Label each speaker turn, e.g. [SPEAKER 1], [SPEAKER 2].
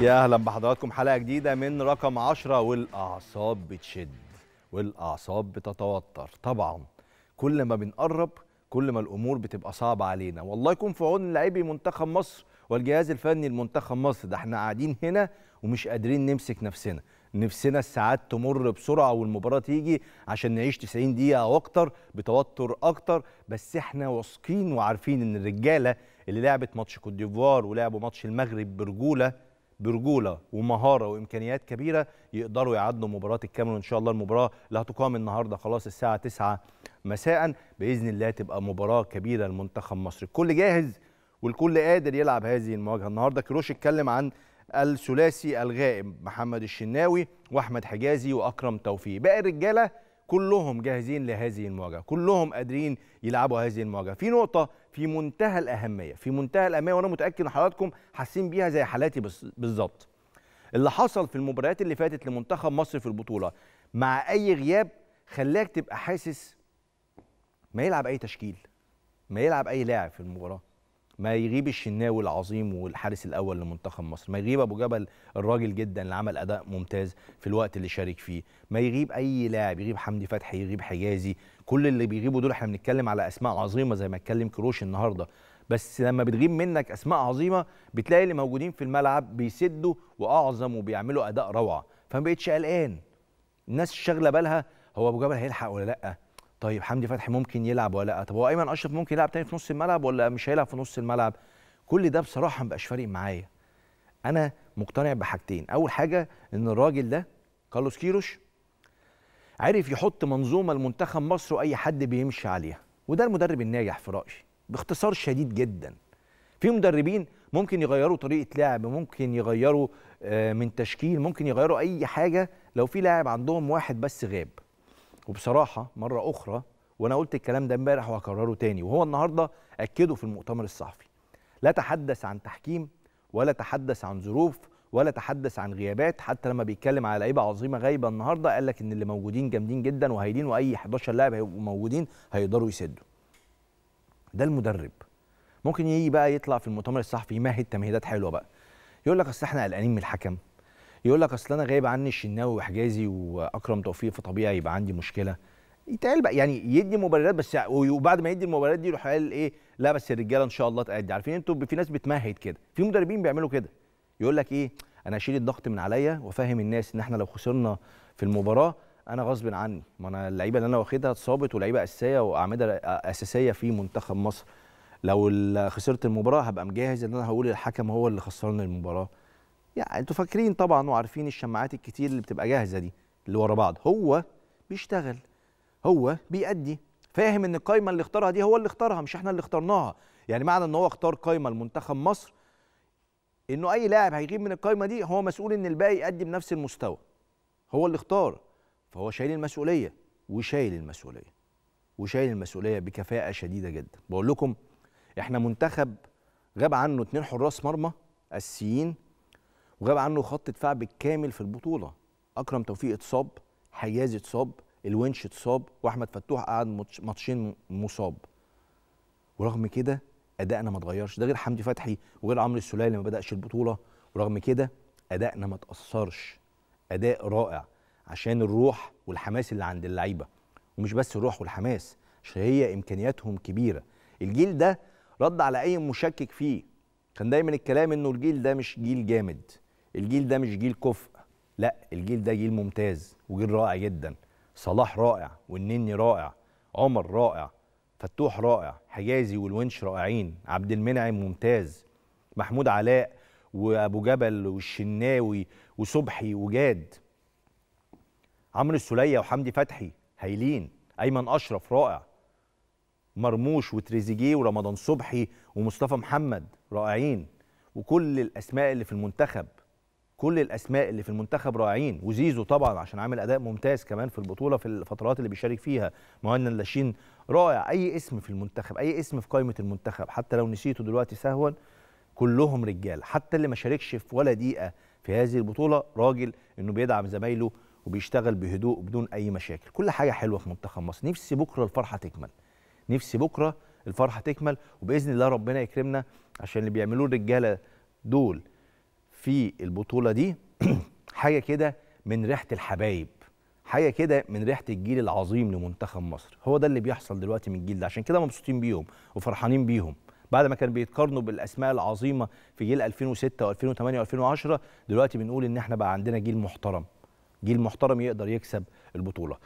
[SPEAKER 1] يا اهلا بحضراتكم حلقه جديده من رقم 10 والاعصاب بتشد والاعصاب بتتوتر طبعا كل ما بنقرب كل ما الامور بتبقى صعبه علينا والله يكون في عون لاعبي منتخب مصر والجهاز الفني لمنتخب مصر ده احنا قاعدين هنا ومش قادرين نمسك نفسنا نفسنا الساعات تمر بسرعه والمباراه تيجي عشان نعيش 90 دقيقه او اكتر بتوتر اكتر بس احنا واثقين وعارفين ان الرجاله اللي لعبت ماتش كوت ديفوار ولعبوا ماتش المغرب برجوله برجوله ومهاره وامكانيات كبيره يقدروا يعدوا مباراه الكاميرون ان شاء الله المباراه اللي هتقام النهارده خلاص الساعه 9 مساء باذن الله تبقى مباراه كبيره لمنتخب مصر الكل جاهز والكل قادر يلعب هذه المواجهه النهارده كروش اتكلم عن الثلاثي الغائب محمد الشناوي واحمد حجازي واكرم توفيق باقي الرجاله كلهم جاهزين لهذه المواجهه كلهم قادرين يلعبوا هذه المواجهه في نقطه في منتهى الاهميه في منتهى الاهميه وانا متاكد ان حضراتكم حاسين بيها زي حالاتي بالظبط اللي حصل في المباريات اللي فاتت لمنتخب مصر في البطوله مع اي غياب خلاك تبقى حاسس ما يلعب اي تشكيل ما يلعب اي لاعب في المباراه ما يغيب الشناوي العظيم والحارس الاول لمنتخب مصر ما يغيب ابو جبل الراجل جدا اللي عمل اداء ممتاز في الوقت اللي شارك فيه ما يغيب اي لاعب يغيب حمدي فتحي يغيب حجازي كل اللي بيغيبوا دول احنا بنتكلم على اسماء عظيمه زي ما اتكلم كروش النهارده بس لما بتغيب منك اسماء عظيمه بتلاقي اللي موجودين في الملعب بيسدوا واعظم وبيعملوا اداء روعه فما بقتش قلقان الناس شاغله بالها هو ابو جبل هيلحق ولا لا طيب حمدي فتحي ممكن يلعب ولا لا طب هو ايمن اشرف ممكن يلعب تاني في نص الملعب ولا مش هيلعب في نص الملعب كل ده بصراحه مبقاش فارق معايا انا مقتنع بحاجتين اول حاجه ان الراجل ده كارلوس كيروش عرف يحط منظومه لمنتخب مصر واي حد بيمشي عليها وده المدرب الناجح في رايي باختصار شديد جدا في مدربين ممكن يغيروا طريقه لعب ممكن يغيروا آه، من تشكيل ممكن يغيروا اي حاجه لو في لاعب عندهم واحد بس غاب وبصراحه مره اخرى وانا قلت الكلام ده امبارح وهكرره تاني وهو النهارده اكده في المؤتمر الصحفي لا تحدث عن تحكيم ولا تحدث عن ظروف ولا تحدث عن غيابات حتى لما بيتكلم على لعيبه عظيمه غايبه النهارده قال لك ان اللي موجودين جامدين جدا وهايلين واي 11 لاعب هيبقوا موجودين هيقدروا يسدوا ده المدرب ممكن يجي بقى يطلع في المؤتمر الصحفي يمهد تمهيدات حلوه بقى يقول لك اصل احنا قلقانين من الحكم يقول لك اصل انا غايب عني الشناوي وحجازي واكرم توفيق فطبيعي يبقى عندي مشكله يتقال بقى يعني يدي مبررات بس وبعد ما يدي المبررات دي يروح قال ايه لا بس الرجاله ان شاء الله تأدي عارفين انتوا في ناس بتمهد كده في مدربين بيعملوا كده يقول لك ايه انا اشيل الضغط من عليا وافهم الناس ان احنا لو خسرنا في المباراه انا غصب عني ما انا اللعيبه اللي انا واخدها اتصابت ولعيبه اساسيه واعمده اساسيه في منتخب مصر لو خسرت المباراه هبقى مجهز ان انا هقول الحكم هو اللي خسرنا المباراه يعني انتوا فاكرين طبعا وعارفين الشماعات الكتير اللي بتبقى جاهزه دي اللي ورا بعض هو بيشتغل هو بيأدي فاهم ان القايمه اللي اختارها دي هو اللي اختارها مش احنا اللي اخترناها يعني معنى ان هو اختار قايمه لمنتخب مصر انه اي لاعب هيغيب من القايمه دي هو مسؤول ان الباقي يأدي بنفس المستوى هو اللي اختار فهو شايل المسؤوليه وشايل المسؤوليه وشايل المسؤوليه بكفاءه شديده جدا بقول لكم احنا منتخب غاب عنه اتنين حراس مرمى اساسيين وغاب عنه خط دفاع بالكامل في البطوله اكرم توفيق اتصاب حيازي اتصاب الونش اتصاب واحمد فتوح قعد ماتشين مصاب ورغم كده ادائنا ما اتغيرش ده غير حمدي فتحي وغير عمرو السوليه اللي ما بداش البطوله ورغم كده ادائنا ما تاثرش اداء رائع عشان الروح والحماس اللي عند اللعيبه ومش بس الروح والحماس عشان هي امكانياتهم كبيره الجيل ده رد على اي مشكك فيه كان دايما الكلام انه الجيل ده مش جيل جامد الجيل ده مش جيل كفء لا الجيل ده جيل ممتاز وجيل رائع جدا صلاح رائع والنني رائع عمر رائع فتوح رائع حجازي والونش رائعين عبد المنعم ممتاز محمود علاء وابو جبل والشناوي وصبحي وجاد عمرو السوليه وحمدي فتحي هايلين ايمن اشرف رائع مرموش وتريزيجيه ورمضان صبحي ومصطفى محمد رائعين وكل الاسماء اللي في المنتخب كل الاسماء اللي في المنتخب رائعين وزيزو طبعا عشان عامل اداء ممتاز كمان في البطوله في الفترات اللي بيشارك فيها مهند لاشين رائع اي اسم في المنتخب اي اسم في قائمه المنتخب حتى لو نسيته دلوقتي سهوا كلهم رجال حتى اللي ما شاركش في ولا دقيقه في هذه البطوله راجل انه بيدعم زمايله وبيشتغل بهدوء وبدون اي مشاكل كل حاجه حلوه في منتخب مصر نفسي بكره الفرحه تكمل نفسي بكره الفرحه تكمل وباذن الله ربنا يكرمنا عشان اللي بيعملوه الرجاله دول في البطوله دي حاجه كده من ريحه الحبايب حاجه كده من ريحه الجيل العظيم لمنتخب مصر هو ده اللي بيحصل دلوقتي من الجيل ده عشان كده مبسوطين بيهم وفرحانين بيهم بعد ما كانوا بيتقارنوا بالاسماء العظيمه في جيل 2006 و2008 و2010 دلوقتي بنقول ان احنا بقى عندنا جيل محترم جيل محترم يقدر يكسب البطوله